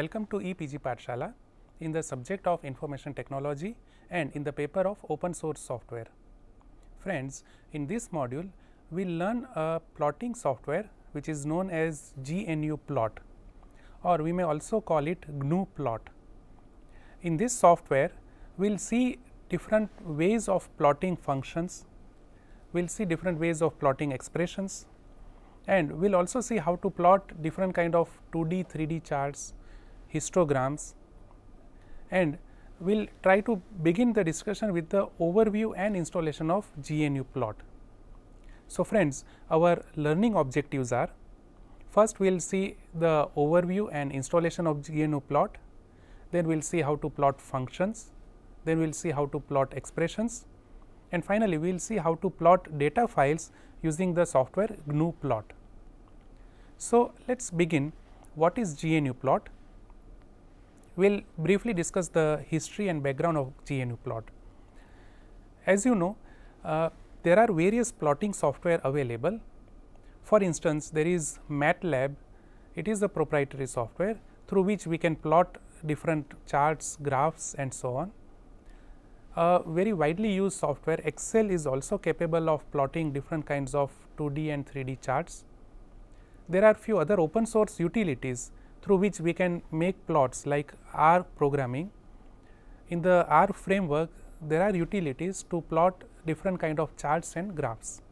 Welcome to EPG Patshala in the subject of information technology and in the paper of open source software. Friends, in this module we will learn a plotting software which is known as GNU plot or we may also call it GNU plot. In this software we will see different ways of plotting functions, we will see different ways of plotting expressions and we will also see how to plot different kind of 2D, 3D charts histograms and we will try to begin the discussion with the overview and installation of GNU plot. So, friends our learning objectives are first we will see the overview and installation of GNU plot, then we will see how to plot functions, then we will see how to plot expressions and finally, we will see how to plot data files using the software GNU plot. So, let us begin what is GNU plot we will briefly discuss the history and background of GNU plot. As you know, uh, there are various plotting software available. For instance, there is MATLAB, it is a proprietary software through which we can plot different charts, graphs and so on. Uh, very widely used software Excel is also capable of plotting different kinds of 2D and 3D charts. There are few other open source utilities through which we can make plots like R programming. In the R framework, there are utilities to plot different kind of charts and graphs.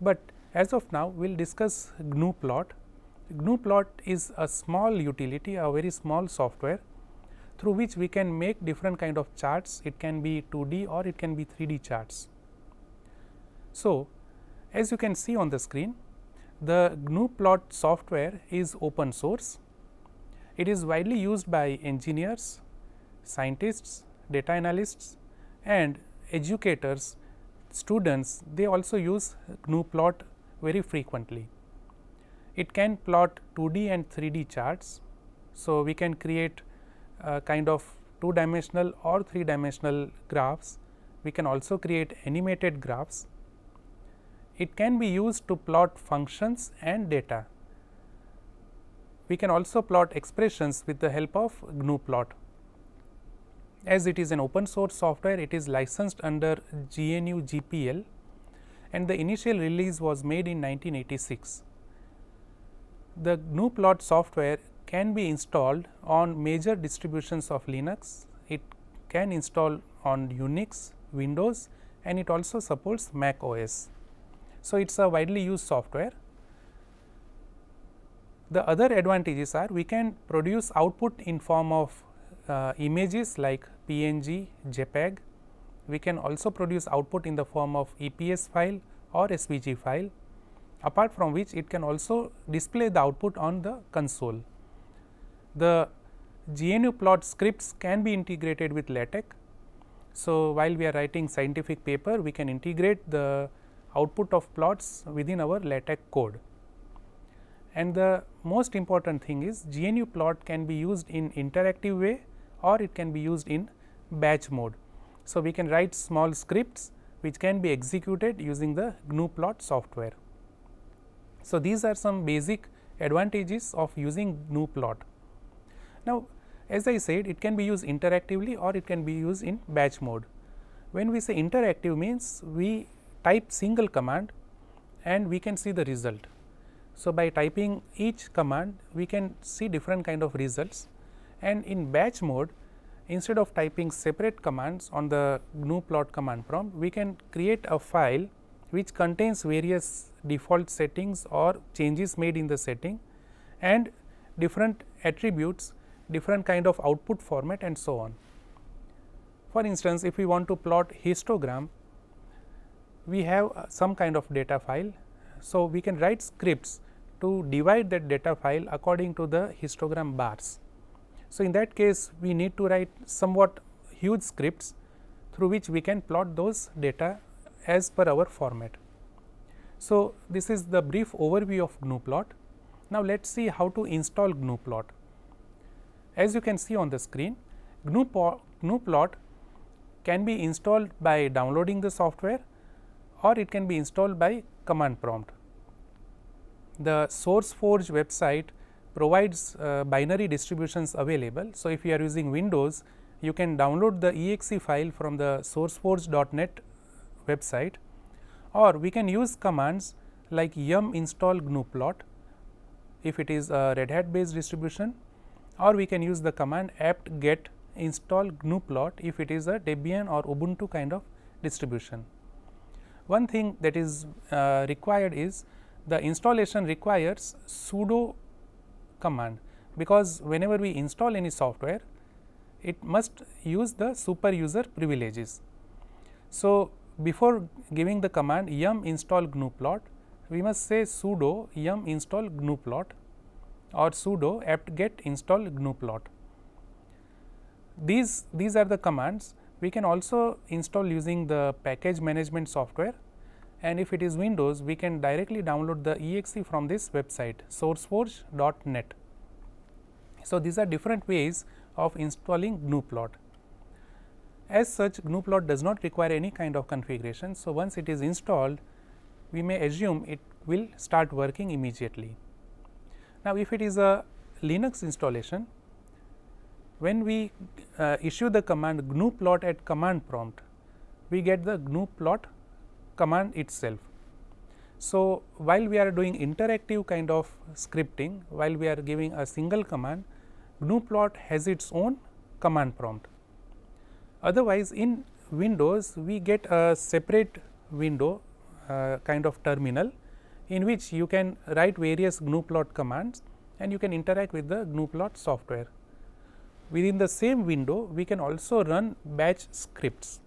But as of now, we will discuss gnuplot. Gnuplot is a small utility, a very small software through which we can make different kind of charts. It can be 2D or it can be 3D charts. So, as you can see on the screen, the GNUplot software is open source. It is widely used by engineers, scientists, data analysts and educators, students they also use GNUplot very frequently. It can plot 2D and 3D charts. So, we can create kind of two dimensional or three dimensional graphs. We can also create animated graphs it can be used to plot functions and data. We can also plot expressions with the help of GNUplot. As it is an open source software, it is licensed under GNU GPL and the initial release was made in 1986. The GNUplot software can be installed on major distributions of Linux, it can install on Unix, Windows and it also supports Mac OS. So, it is a widely used software. The other advantages are we can produce output in form of uh, images like PNG, JPEG. We can also produce output in the form of EPS file or SVG file apart from which it can also display the output on the console. The GNUplot scripts can be integrated with LaTeX. So, while we are writing scientific paper, we can integrate the output of plots within our LaTeX code. And the most important thing is GNU plot can be used in interactive way or it can be used in batch mode. So, we can write small scripts which can be executed using the GNU plot software. So, these are some basic advantages of using GNU plot. Now, as I said it can be used interactively or it can be used in batch mode. When we say interactive means we type single command and we can see the result. So, by typing each command we can see different kind of results and in batch mode instead of typing separate commands on the GNU plot command prompt we can create a file which contains various default settings or changes made in the setting and different attributes different kind of output format and so on. For instance, if we want to plot histogram we have uh, some kind of data file. So, we can write scripts to divide that data file according to the histogram bars. So, in that case we need to write somewhat huge scripts through which we can plot those data as per our format. So, this is the brief overview of GNUplot. Now, let us see how to install GNUplot. As you can see on the screen, GNUplot can be installed by downloading the software or it can be installed by command prompt. The SourceForge website provides uh, binary distributions available. So, if you are using Windows, you can download the exe file from the sourceforge.net website or we can use commands like yum install gnuplot if it is a Red Hat based distribution or we can use the command apt get install gnuplot if it is a Debian or Ubuntu kind of distribution. One thing that is uh, required is the installation requires sudo command, because whenever we install any software, it must use the super user privileges. So, before giving the command yum install gnu plot, we must say sudo yum install gnu plot or sudo apt-get install gnu plot. These, these are the commands we can also install using the package management software and if it is Windows, we can directly download the exe from this website sourceforge.net. So, these are different ways of installing GNUplot. As such, GNUplot does not require any kind of configuration. So, once it is installed, we may assume it will start working immediately. Now, if it is a Linux installation, when we uh, issue the command GNU plot at command prompt, we get the GNU plot command itself. So, while we are doing interactive kind of scripting, while we are giving a single command, GNU plot has its own command prompt. Otherwise, in Windows, we get a separate window uh, kind of terminal in which you can write various GNU plot commands and you can interact with the GNU plot software within the same window we can also run batch scripts.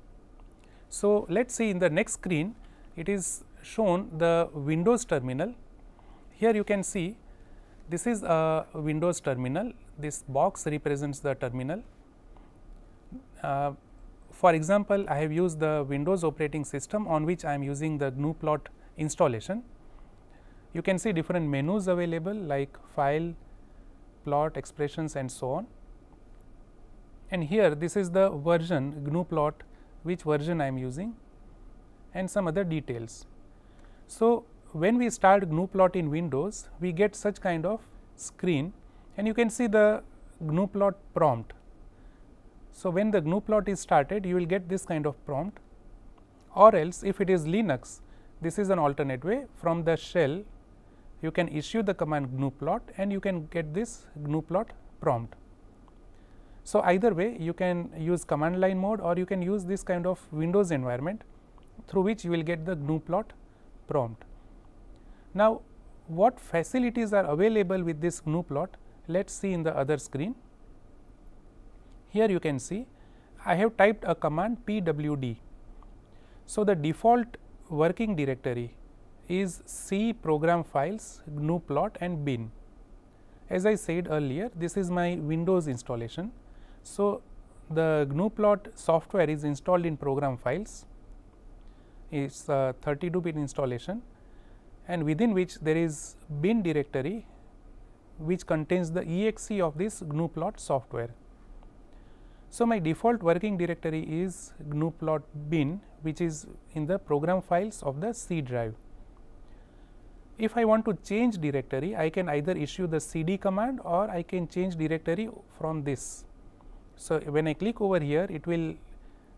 So, let us see in the next screen it is shown the windows terminal. Here you can see this is a windows terminal, this box represents the terminal. Uh, for example, I have used the windows operating system on which I am using the GNU plot installation. You can see different menus available like file, plot, expressions and so on and here this is the version GNU plot which version I am using and some other details. So, when we start GNU plot in Windows we get such kind of screen and you can see the GNU plot prompt. So, when the GNU plot is started you will get this kind of prompt or else if it is Linux this is an alternate way from the shell you can issue the command GNU plot and you can get this GNU plot prompt. So, either way you can use command line mode or you can use this kind of Windows environment through which you will get the GNU plot prompt. Now, what facilities are available with this GNU plot let us see in the other screen. Here you can see I have typed a command pwd. So, the default working directory is C program files GNU plot and bin. As I said earlier this is my Windows installation so, the GNU plot software is installed in program files, it is a 32 bit installation and within which there is bin directory which contains the exe of this GNU plot software. So, my default working directory is GNU plot bin which is in the program files of the C drive. If I want to change directory I can either issue the cd command or I can change directory from this so, when I click over here it will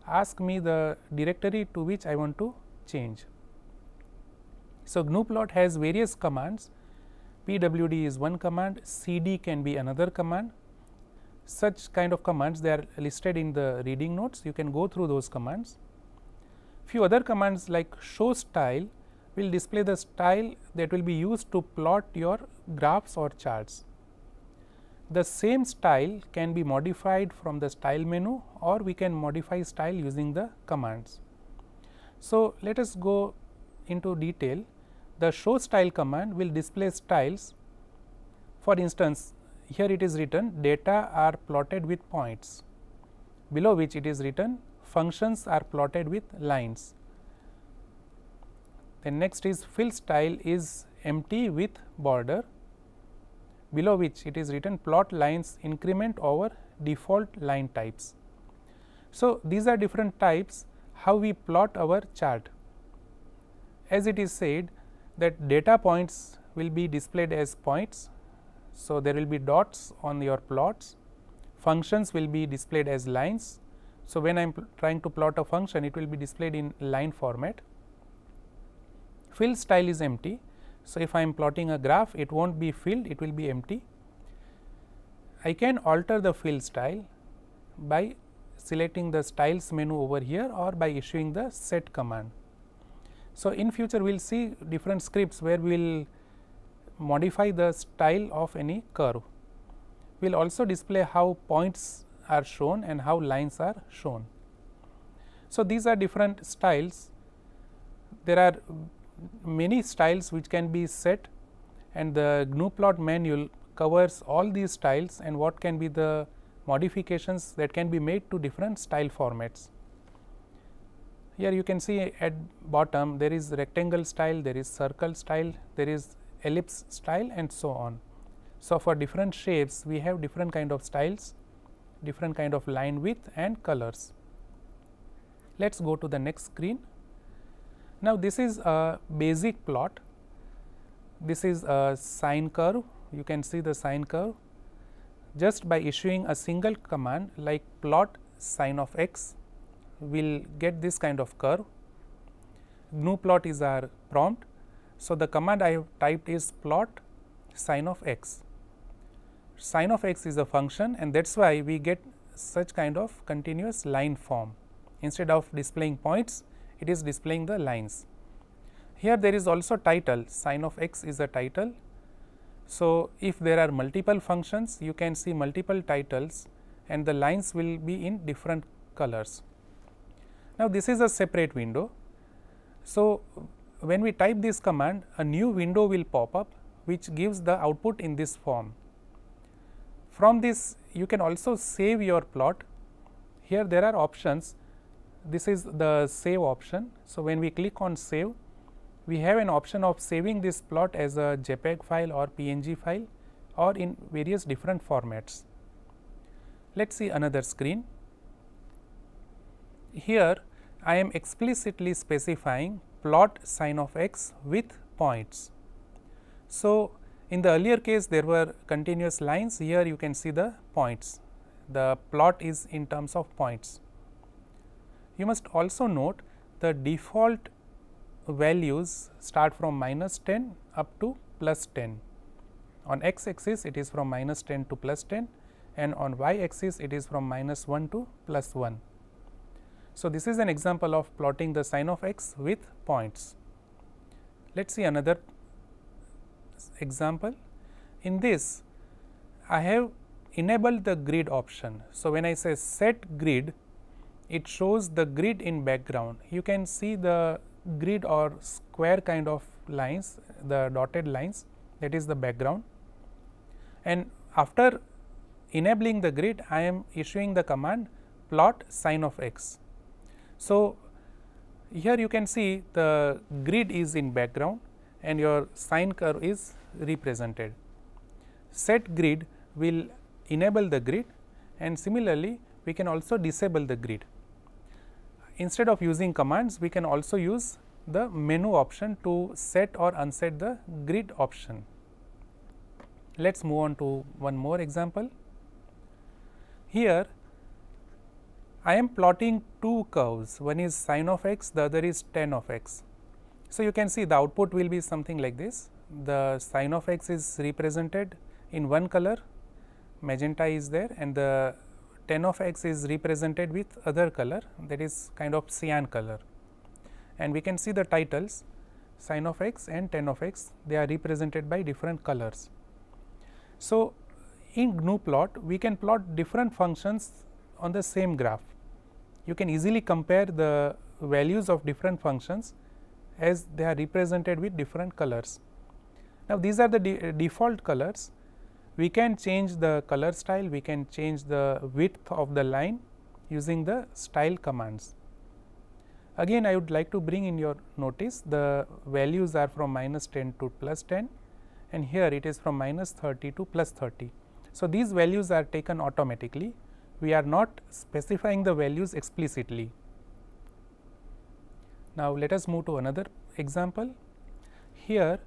ask me the directory to which I want to change. So, GNUplot has various commands pwd is one command, cd can be another command. Such kind of commands they are listed in the reading notes you can go through those commands. Few other commands like show style will display the style that will be used to plot your graphs or charts the same style can be modified from the style menu or we can modify style using the commands. So, let us go into detail. The show style command will display styles. For instance, here it is written data are plotted with points, below which it is written functions are plotted with lines. Then next is fill style is empty with border below which it is written plot lines increment over default line types. So, these are different types how we plot our chart. As it is said that data points will be displayed as points. So, there will be dots on your plots, functions will be displayed as lines. So, when I am trying to plot a function it will be displayed in line format. Fill style is empty so, if I am plotting a graph it will not be filled it will be empty. I can alter the fill style by selecting the styles menu over here or by issuing the set command. So, in future we will see different scripts where we will modify the style of any curve. We will also display how points are shown and how lines are shown. So, these are different styles. There are many styles which can be set and the GNU plot manual covers all these styles and what can be the modifications that can be made to different style formats. Here you can see at bottom there is rectangle style, there is circle style, there is ellipse style and so on. So, for different shapes we have different kind of styles, different kind of line width and colors. Let us go to the next screen. Now, this is a basic plot, this is a sine curve, you can see the sine curve just by issuing a single command like plot sine of x, we will get this kind of curve. New plot is our prompt. So, the command I have typed is plot sine of x. Sine of x is a function and that is why we get such kind of continuous line form. Instead of displaying points, it is displaying the lines. Here there is also title sine of x is a title. So, if there are multiple functions you can see multiple titles and the lines will be in different colors. Now, this is a separate window. So, when we type this command a new window will pop up which gives the output in this form. From this you can also save your plot. Here there are options this is the save option. So, when we click on save, we have an option of saving this plot as a JPEG file or PNG file or in various different formats. Let us see another screen. Here I am explicitly specifying plot sine of x with points. So, in the earlier case there were continuous lines, here you can see the points, the plot is in terms of points. You must also note the default values start from minus 10 up to plus 10. On x axis it is from minus 10 to plus 10 and on y axis it is from minus 1 to plus 1. So, this is an example of plotting the sine of x with points. Let us see another example. In this I have enabled the grid option. So, when I say set grid it shows the grid in background. You can see the grid or square kind of lines, the dotted lines that is the background. And after enabling the grid, I am issuing the command plot sine of x. So, here you can see the grid is in background and your sine curve is represented. Set grid will enable the grid and similarly, we can also disable the grid instead of using commands, we can also use the menu option to set or unset the grid option. Let us move on to one more example. Here, I am plotting two curves, one is sine of x, the other is tan of x. So, you can see the output will be something like this, the sine of x is represented in one color, magenta is there and the 10 of x is represented with other color that is kind of cyan color and we can see the titles sin of x and 10 of x they are represented by different colors. So, in GNU plot we can plot different functions on the same graph. You can easily compare the values of different functions as they are represented with different colors. Now, these are the de default colors we can change the color style, we can change the width of the line using the style commands. Again I would like to bring in your notice the values are from minus 10 to plus 10 and here it is from minus 30 to plus 30. So, these values are taken automatically, we are not specifying the values explicitly. Now, let us move to another example. Here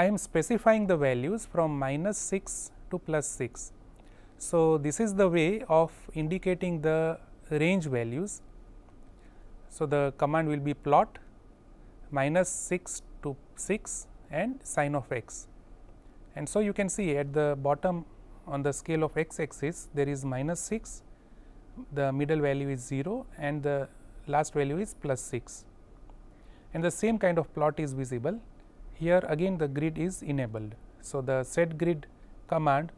I am specifying the values from minus 6 to plus 6. So, this is the way of indicating the range values. So, the command will be plot minus 6 to 6 and sine of x. And so, you can see at the bottom on the scale of x axis there is minus 6, the middle value is 0 and the last value is plus 6 and the same kind of plot is visible here again the grid is enabled. So, the set grid command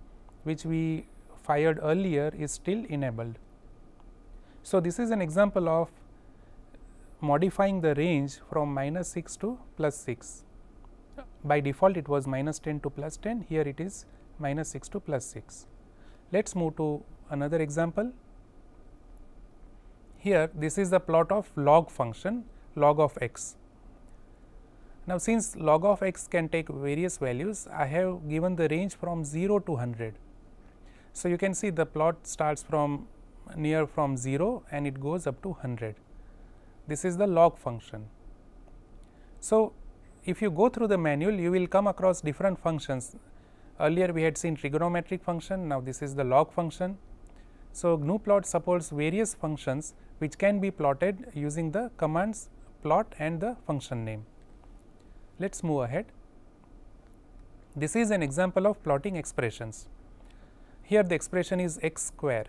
which we fired earlier is still enabled. So, this is an example of modifying the range from minus 6 to plus 6. By default it was minus 10 to plus 10, here it is minus 6 to plus 6. Let us move to another example. Here this is the plot of log function log of x. Now, since log of x can take various values, I have given the range from 0 to 100. So, you can see the plot starts from near from 0 and it goes up to 100. This is the log function. So, if you go through the manual, you will come across different functions. Earlier we had seen trigonometric function, now this is the log function. So, GNU plot supports various functions which can be plotted using the commands plot and the function name. Let us move ahead. This is an example of plotting expressions. Here the expression is x square.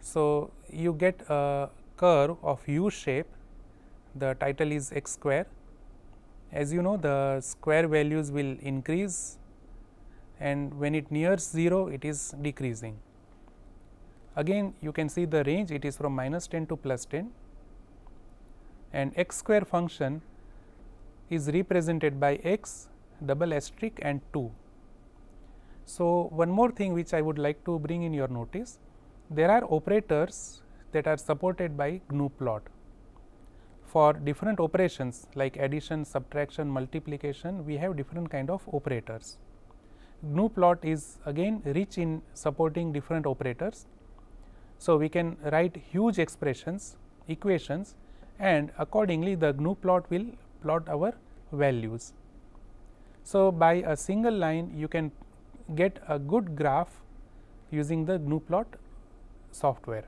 So, you get a curve of U shape, the title is x square. As you know the square values will increase and when it nears 0 it is decreasing. Again you can see the range it is from minus 10 to plus 10 and x square function is represented by x double asterisk and 2. So, one more thing which I would like to bring in your notice, there are operators that are supported by GNU plot for different operations like addition, subtraction, multiplication we have different kind of operators. GNU plot is again rich in supporting different operators. So, we can write huge expressions equations and accordingly the GNU plot will plot our values. So, by a single line you can get a good graph using the GNUplot software.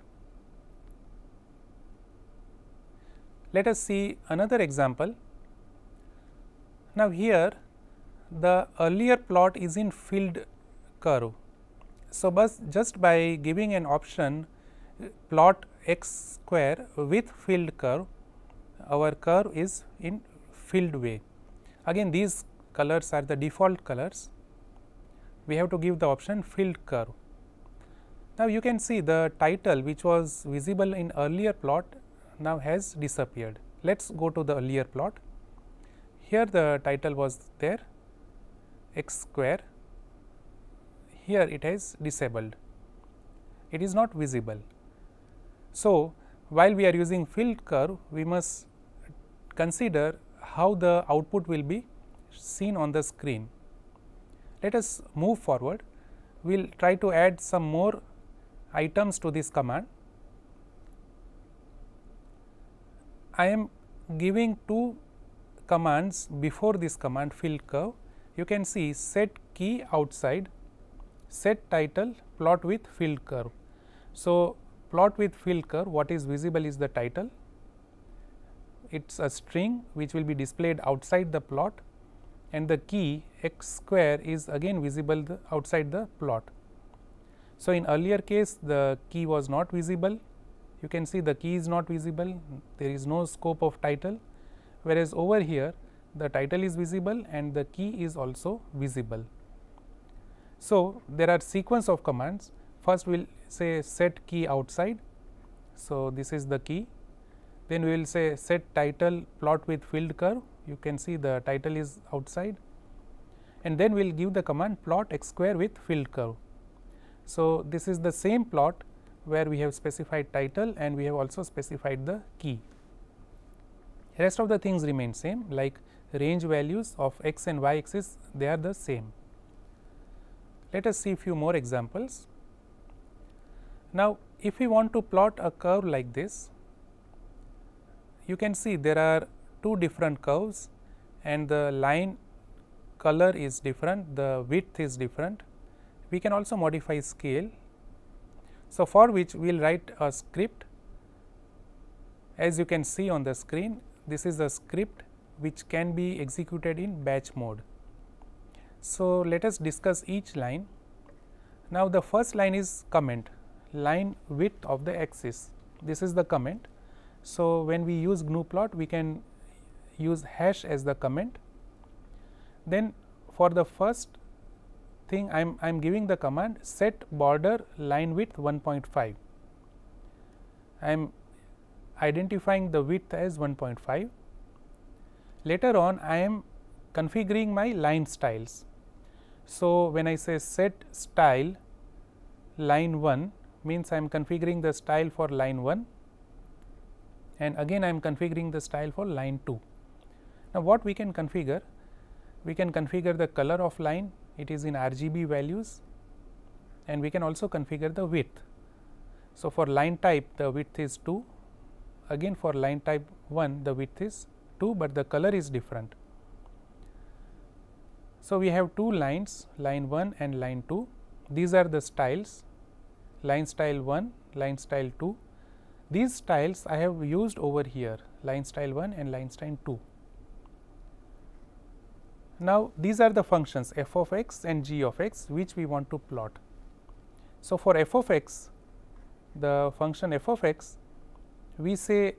Let us see another example. Now, here the earlier plot is in filled curve. So, just by giving an option plot x square with filled curve, our curve is in filled way. Again these colors are the default colors, we have to give the option filled curve. Now, you can see the title which was visible in earlier plot now has disappeared. Let us go to the earlier plot. Here the title was there x square, here it is disabled, it is not visible. So, while we are using filled curve, we must consider how the output will be seen on the screen. Let us move forward, we will try to add some more items to this command. I am giving two commands before this command field curve. You can see set key outside, set title, plot with field curve. So, plot with field curve what is visible is the title it is a string which will be displayed outside the plot and the key x square is again visible the outside the plot. So, in earlier case the key was not visible you can see the key is not visible there is no scope of title whereas, over here the title is visible and the key is also visible. So, there are sequence of commands first we will say set key outside. So, this is the key then we will say set title plot with field curve you can see the title is outside and then we will give the command plot x square with field curve. So, this is the same plot where we have specified title and we have also specified the key. Rest of the things remain same like range values of x and y axis they are the same. Let us see few more examples. Now, if we want to plot a curve like this you can see there are two different curves and the line color is different, the width is different. We can also modify scale. So, for which we will write a script as you can see on the screen this is a script which can be executed in batch mode. So, let us discuss each line. Now, the first line is comment line width of the axis this is the comment so, when we use GNUPlot, we can use hash as the comment. Then for the first thing I am I am giving the command set border line width 1.5. I am identifying the width as 1.5. Later on I am configuring my line styles. So, when I say set style line 1 means I am configuring the style for line 1 and again I am configuring the style for line 2. Now, what we can configure? We can configure the color of line, it is in RGB values and we can also configure the width. So, for line type the width is 2, again for line type 1 the width is 2, but the color is different. So, we have two lines line 1 and line 2 these are the styles line style 1 line style 2 these styles I have used over here line style 1 and line style 2. Now, these are the functions f of x and g of x which we want to plot. So, for f of x the function f of x we say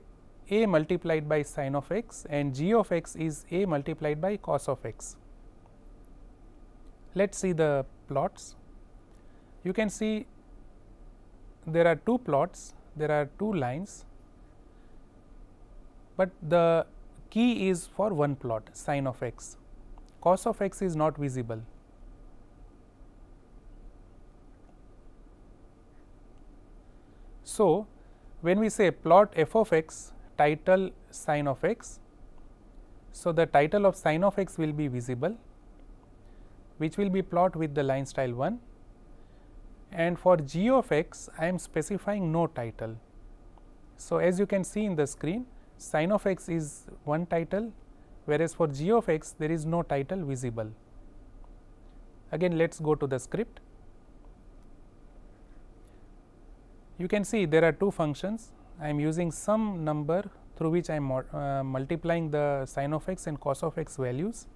a multiplied by sine of x and g of x is a multiplied by cos of x. Let us see the plots. You can see there are two plots there are two lines, but the key is for one plot sine of x, cos of x is not visible. So, when we say plot f of x title sine of x, so the title of sine of x will be visible which will be plot with the line style 1 and for g of x I am specifying no title. So, as you can see in the screen sin of x is one title whereas, for g of x there is no title visible. Again let us go to the script. You can see there are two functions I am using some number through which I am uh, multiplying the sin of x and cos of x values.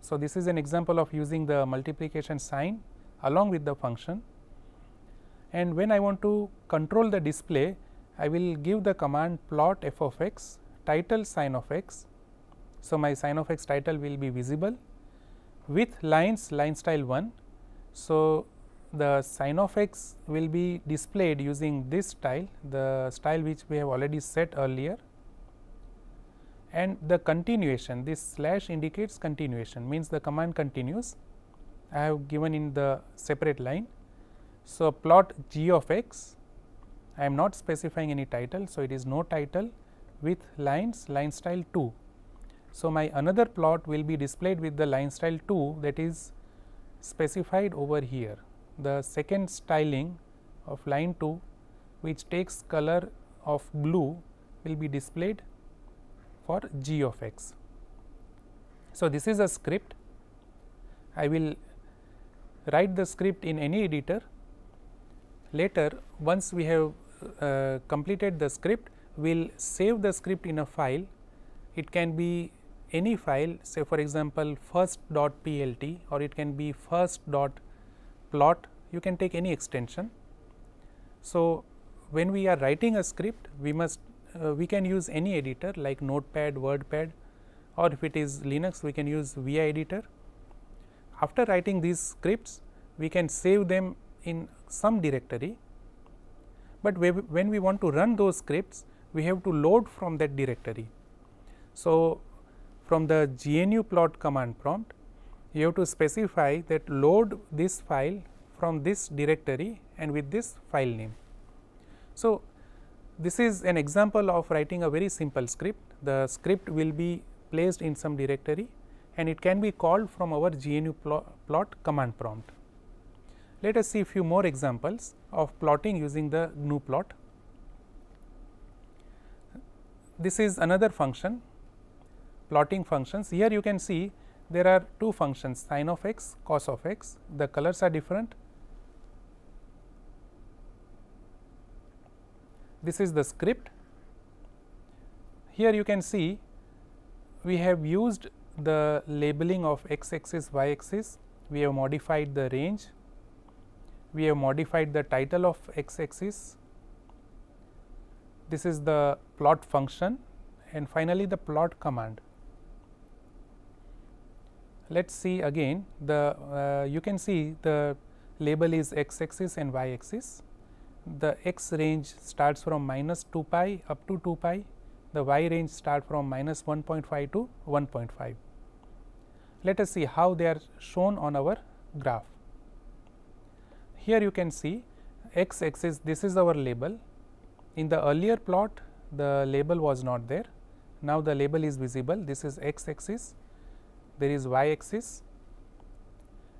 So, this is an example of using the multiplication sign along with the function and when I want to control the display, I will give the command plot f of x title sine of x. So, my sine of x title will be visible with lines line style 1. So, the sine of x will be displayed using this style the style which we have already set earlier and the continuation this slash indicates continuation means the command continues I have given in the separate line so, plot g of x I am not specifying any title. So, it is no title with lines line style 2. So, my another plot will be displayed with the line style 2 that is specified over here the second styling of line 2 which takes color of blue will be displayed for g of x. So, this is a script I will write the script in any editor Later once we have uh, completed the script, we will save the script in a file. It can be any file say for example, first .plt, or it can be first .plot. you can take any extension. So, when we are writing a script we must uh, we can use any editor like notepad, wordpad or if it is Linux we can use vi editor. After writing these scripts we can save them in some directory, but when we want to run those scripts we have to load from that directory. So, from the GNU plot command prompt you have to specify that load this file from this directory and with this file name. So, this is an example of writing a very simple script. The script will be placed in some directory and it can be called from our GNU plot, plot command prompt. Let us see few more examples of plotting using the GNU plot. This is another function plotting functions. Here you can see there are two functions sine of x, cos of x, the colors are different. This is the script. Here you can see we have used the labeling of x axis, y axis, we have modified the range, we have modified the title of x axis. This is the plot function and finally, the plot command. Let us see again the uh, you can see the label is x axis and y axis. The x range starts from minus 2 pi up to 2 pi, the y range start from minus 1.5 to 1.5. Let us see how they are shown on our graph here you can see x axis this is our label. In the earlier plot the label was not there, now the label is visible this is x axis, there is y axis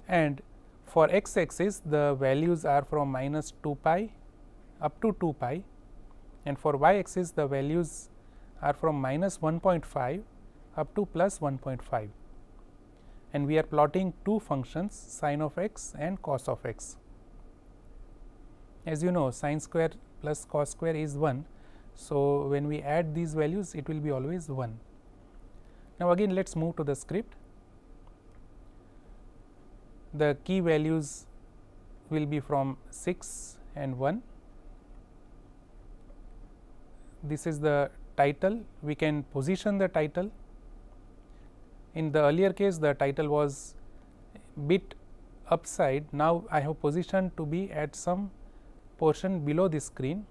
and for x axis the values are from minus 2 pi up to 2 pi and for y axis the values are from minus 1.5 up to plus 1.5 and we are plotting two functions sine of x and cos of x as you know sine square plus cos square is 1. So, when we add these values it will be always 1. Now, again let us move to the script. The key values will be from 6 and 1. This is the title, we can position the title. In the earlier case the title was bit upside, now I have positioned to be at some portion below the screen.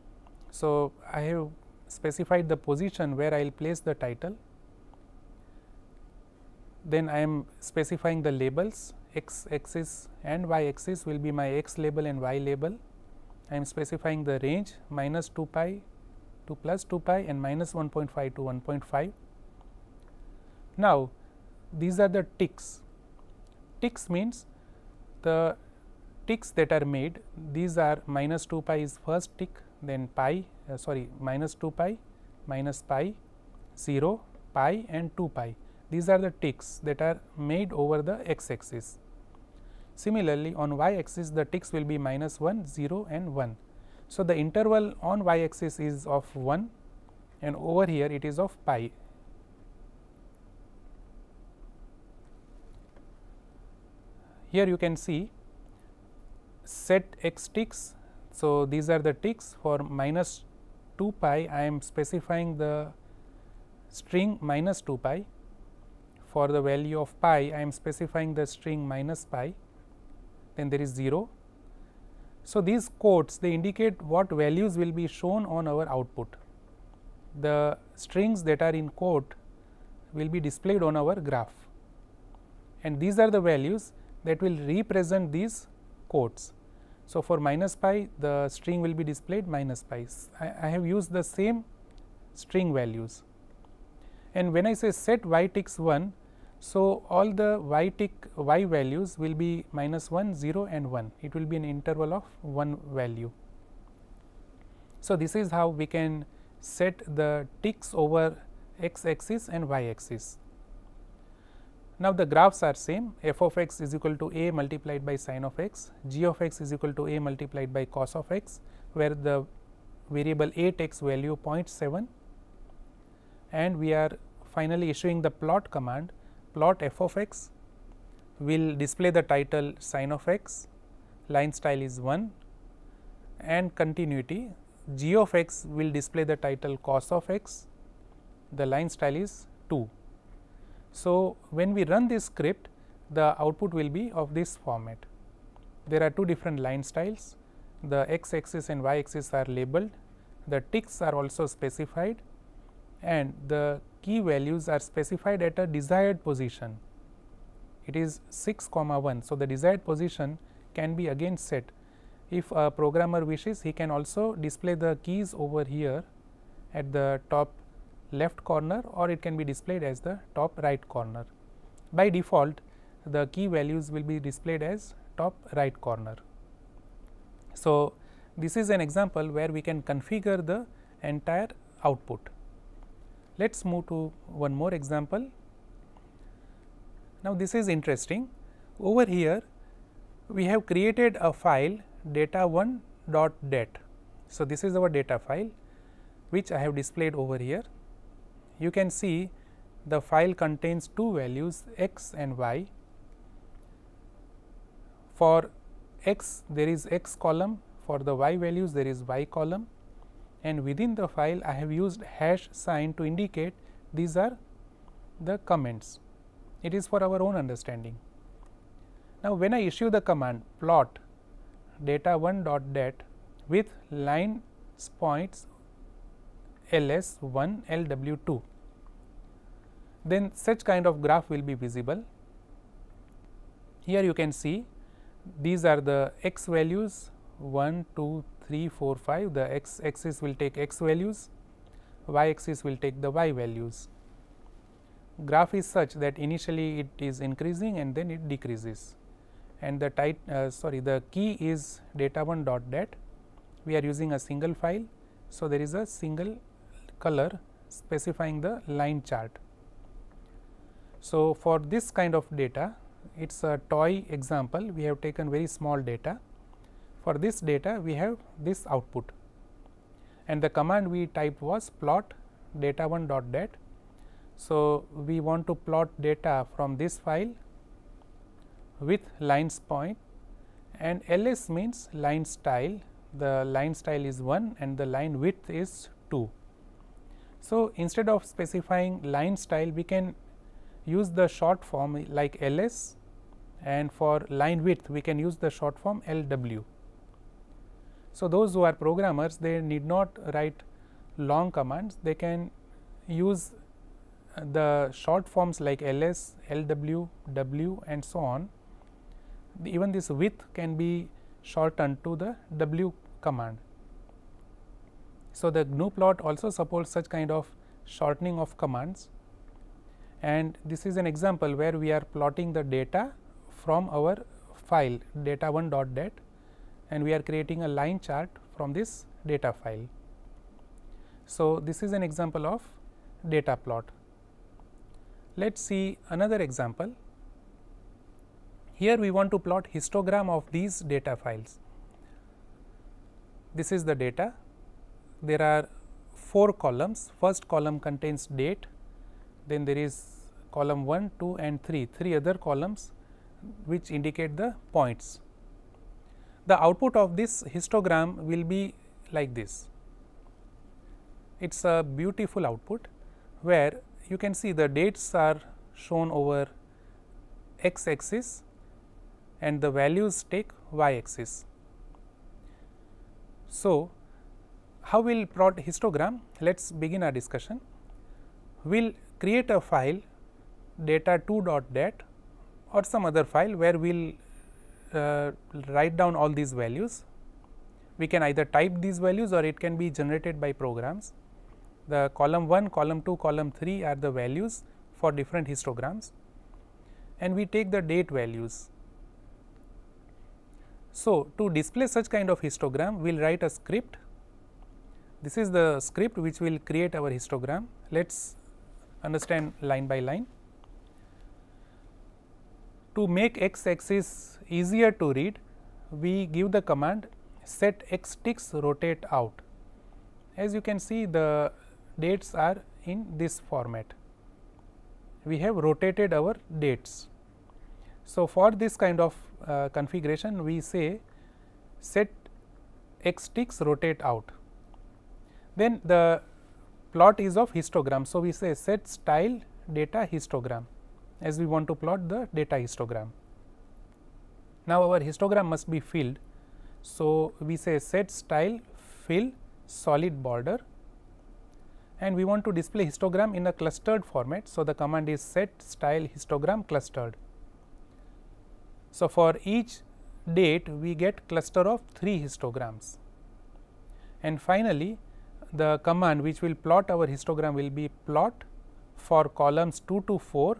So, I have specified the position where I will place the title, then I am specifying the labels x axis and y axis will be my x label and y label. I am specifying the range minus 2 pi to plus 2 pi and minus 1.5 to 1.5. Now, these are the ticks. Ticks means the ticks that are made these are minus 2 pi is first tick then pi uh, sorry minus 2 pi minus pi 0 pi and 2 pi these are the ticks that are made over the x axis. Similarly, on y axis the ticks will be minus 1 0 and 1. So, the interval on y axis is of 1 and over here it is of pi. Here you can see set x ticks. So, these are the ticks for minus 2 pi I am specifying the string minus 2 pi for the value of pi I am specifying the string minus pi then there is 0. So, these quotes they indicate what values will be shown on our output. The strings that are in quote will be displayed on our graph and these are the values that will represent these quotes. So, for minus pi the string will be displayed minus pi. I, I have used the same string values and when I say set y ticks 1. So, all the y tick y values will be minus 1, 0 and 1 it will be an interval of 1 value. So, this is how we can set the ticks over x axis and y axis. Now, the graphs are same f of x is equal to a multiplied by sine of x, g of x is equal to a multiplied by cos of x, where the variable a takes value 0.7 and we are finally issuing the plot command plot f of x will display the title sine of x, line style is 1 and continuity g of x will display the title cos of x, the line style is 2. So, when we run this script the output will be of this format. There are two different line styles the x axis and y axis are labeled the ticks are also specified and the key values are specified at a desired position. It is 6 comma 1. So, the desired position can be again set. If a programmer wishes he can also display the keys over here at the top left corner or it can be displayed as the top right corner. By default the key values will be displayed as top right corner. So, this is an example where we can configure the entire output. Let us move to one more example. Now, this is interesting over here we have created a file data1.dat. So, this is our data file which I have displayed over here you can see the file contains two values x and y. For x there is x column, for the y values there is y column and within the file I have used hash sign to indicate these are the comments. It is for our own understanding. Now, when I issue the command plot data 1 dot dat with line points LS1 LW2 then such kind of graph will be visible. Here you can see these are the x values 1, 2, 3, 4, 5 the x axis will take x values, y axis will take the y values. Graph is such that initially it is increasing and then it decreases and the tight uh, sorry the key is data 1 dot dat we are using a single file. So, there is a single color specifying the line chart. So, for this kind of data it is a toy example we have taken very small data. For this data we have this output and the command we typed was plot data 1 dot dat. So, we want to plot data from this file with lines point and ls means line style the line style is 1 and the line width is 2. So, instead of specifying line style we can use the short form like ls and for line width we can use the short form lw. So, those who are programmers they need not write long commands they can use uh, the short forms like ls, lw, w and so on even this width can be shortened to the w command. So, the GNU plot also supports such kind of shortening of commands and this is an example where we are plotting the data from our file data1.dat and we are creating a line chart from this data file. So, this is an example of data plot. Let us see another example. Here we want to plot histogram of these data files. This is the data there are four columns. First column contains date, then there is column 1, 2 and 3, three other columns which indicate the points. The output of this histogram will be like this. It is a beautiful output where you can see the dates are shown over x axis and the values take y axis. So, how we will plot histogram? Let us begin our discussion. We will create a file data2.dat or some other file where we will uh, write down all these values. We can either type these values or it can be generated by programs. The column 1, column 2, column 3 are the values for different histograms and we take the date values. So, to display such kind of histogram, we will write a script this is the script which will create our histogram. Let us understand line by line. To make x axis easier to read, we give the command set x ticks rotate out. As you can see the dates are in this format. We have rotated our dates. So, for this kind of uh, configuration we say set x ticks rotate out. Then the plot is of histogram. So, we say set style data histogram as we want to plot the data histogram. Now, our histogram must be filled. So, we say set style fill solid border and we want to display histogram in a clustered format. So, the command is set style histogram clustered. So, for each date we get cluster of 3 histograms and finally, the command which will plot our histogram will be plot for columns 2 to 4.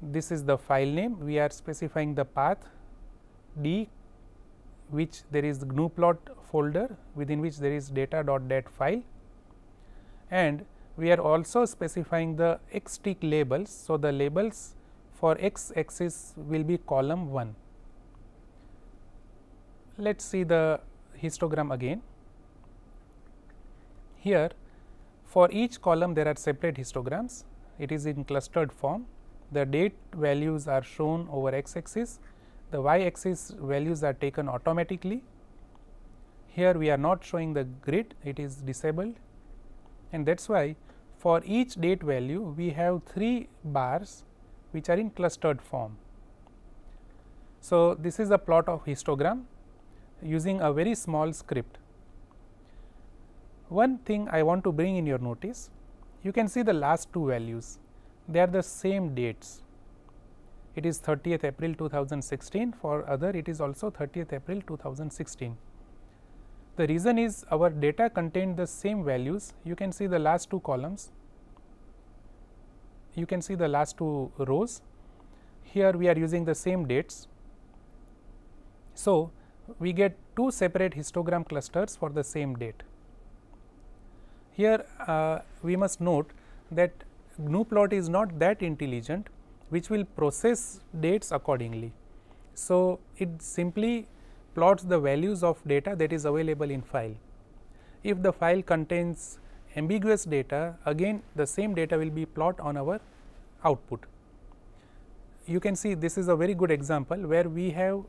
This is the file name we are specifying the path d which there is GNU plot folder within which there is data dot dat file and we are also specifying the x tick labels. So, the labels for x axis will be column 1. Let us see the histogram again. Here for each column there are separate histograms, it is in clustered form. The date values are shown over x axis, the y axis values are taken automatically. Here we are not showing the grid, it is disabled and that is why for each date value we have three bars which are in clustered form. So, this is a plot of histogram using a very small script. One thing I want to bring in your notice, you can see the last two values, they are the same dates. It is 30th April 2016, for other it is also 30th April 2016. The reason is our data contained the same values, you can see the last two columns, you can see the last two rows. Here we are using the same dates. So, we get two separate histogram clusters for the same date. Here uh, we must note that GNU plot is not that intelligent which will process dates accordingly. So, it simply plots the values of data that is available in file. If the file contains ambiguous data again the same data will be plot on our output. You can see this is a very good example where we have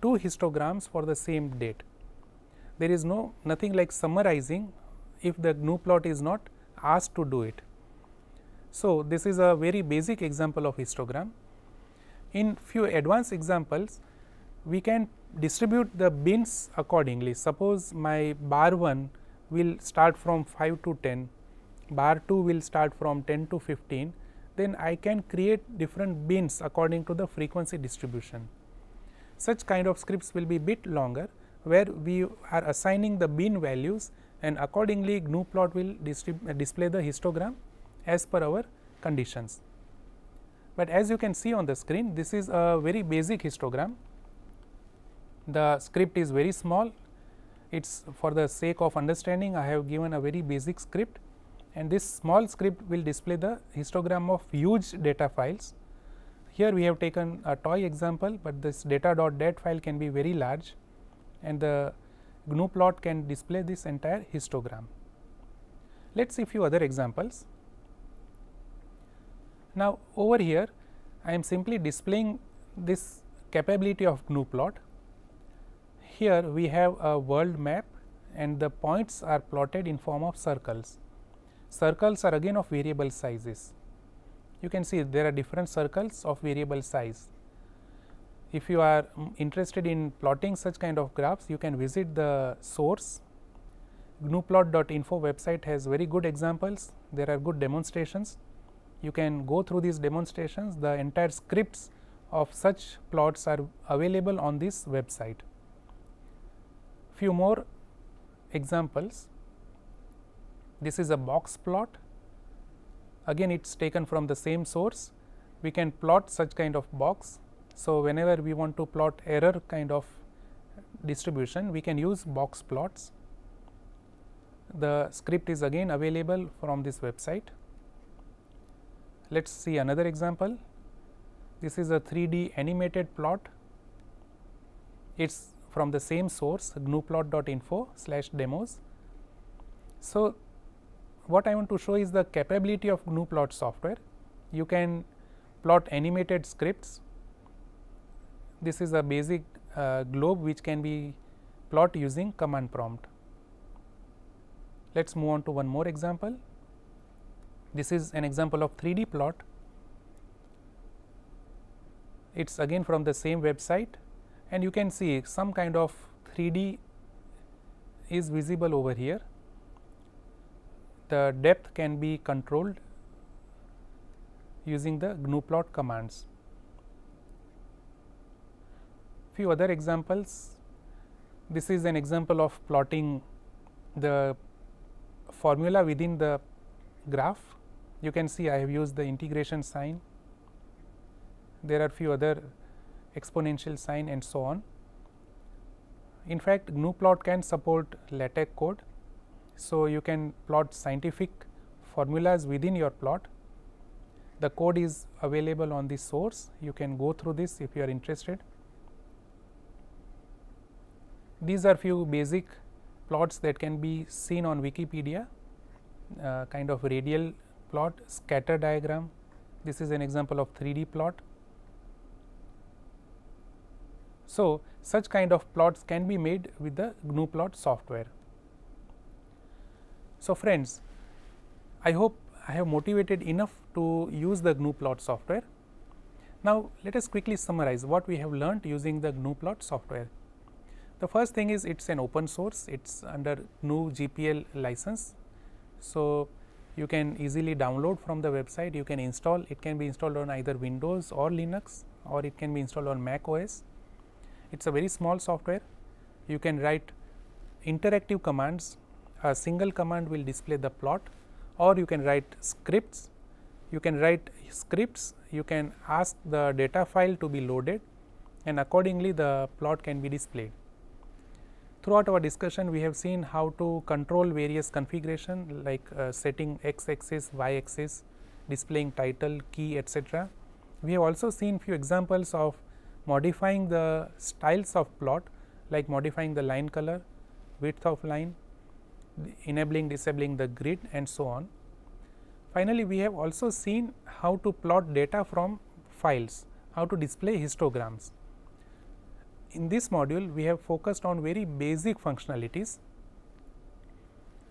two histograms for the same date. There is no nothing like summarizing if the GNU plot is not asked to do it. So, this is a very basic example of histogram. In few advanced examples, we can distribute the bins accordingly. Suppose my bar 1 will start from 5 to 10, bar 2 will start from 10 to 15, then I can create different bins according to the frequency distribution. Such kind of scripts will be bit longer where we are assigning the bin values and accordingly GNU plot will display the histogram as per our conditions. But as you can see on the screen this is a very basic histogram, the script is very small it is for the sake of understanding I have given a very basic script and this small script will display the histogram of huge data files. Here we have taken a toy example, but this data.dat file can be very large and the GNU plot can display this entire histogram. Let us see few other examples. Now, over here I am simply displaying this capability of GNU plot. Here we have a world map and the points are plotted in form of circles. Circles are again of variable sizes. You can see there are different circles of variable size if you are mm, interested in plotting such kind of graphs, you can visit the source. GNUplot.info website has very good examples, there are good demonstrations. You can go through these demonstrations, the entire scripts of such plots are available on this website. Few more examples. This is a box plot, again it is taken from the same source. We can plot such kind of box so, whenever we want to plot error kind of distribution, we can use box plots. The script is again available from this website. Let us see another example. This is a 3D animated plot. It is from the same source gnuplot.info slash demos. So, what I want to show is the capability of gnuplot software. You can plot animated scripts this is a basic uh, globe which can be plot using command prompt. Let us move on to one more example. This is an example of 3D plot. It is again from the same website and you can see some kind of 3D is visible over here. The depth can be controlled using the GNU plot commands few other examples. This is an example of plotting the formula within the graph. You can see I have used the integration sign. There are few other exponential sign and so on. In fact, GNUplot can support LaTeX code. So, you can plot scientific formulas within your plot. The code is available on the source. You can go through this if you are interested. These are few basic plots that can be seen on Wikipedia, uh, kind of radial plot, scatter diagram. This is an example of 3D plot. So, such kind of plots can be made with the GNU plot software. So, friends, I hope I have motivated enough to use the GNU plot software. Now, let us quickly summarize what we have learnt using the GNU plot software. The first thing is it is an open source, it is under GNU GPL license. So, you can easily download from the website, you can install, it can be installed on either Windows or Linux or it can be installed on Mac OS. It is a very small software, you can write interactive commands, a single command will display the plot or you can write scripts, you can write scripts, you can ask the data file to be loaded and accordingly the plot can be displayed. Throughout our discussion, we have seen how to control various configuration like uh, setting x axis, y axis, displaying title, key etc. We have also seen few examples of modifying the styles of plot like modifying the line color, width of line, enabling disabling the grid and so on. Finally, we have also seen how to plot data from files, how to display histograms in this module we have focused on very basic functionalities.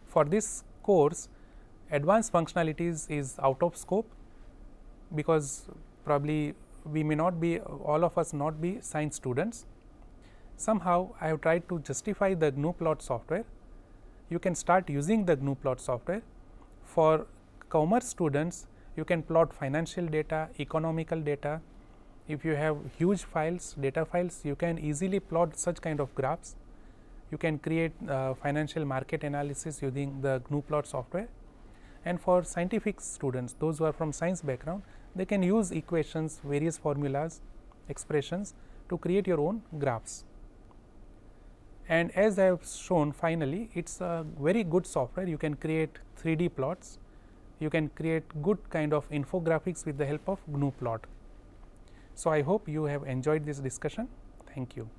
For this course advanced functionalities is out of scope because probably we may not be all of us not be science students. Somehow I have tried to justify the gnuplot plot software. You can start using the gnuplot plot software. For commerce students you can plot financial data, economical data, if you have huge files data files you can easily plot such kind of graphs you can create uh, financial market analysis using the GNU plot software and for scientific students those who are from science background they can use equations various formulas expressions to create your own graphs and as I have shown finally it is a very good software you can create 3D plots you can create good kind of infographics with the help of GNU plot so, I hope you have enjoyed this discussion. Thank you.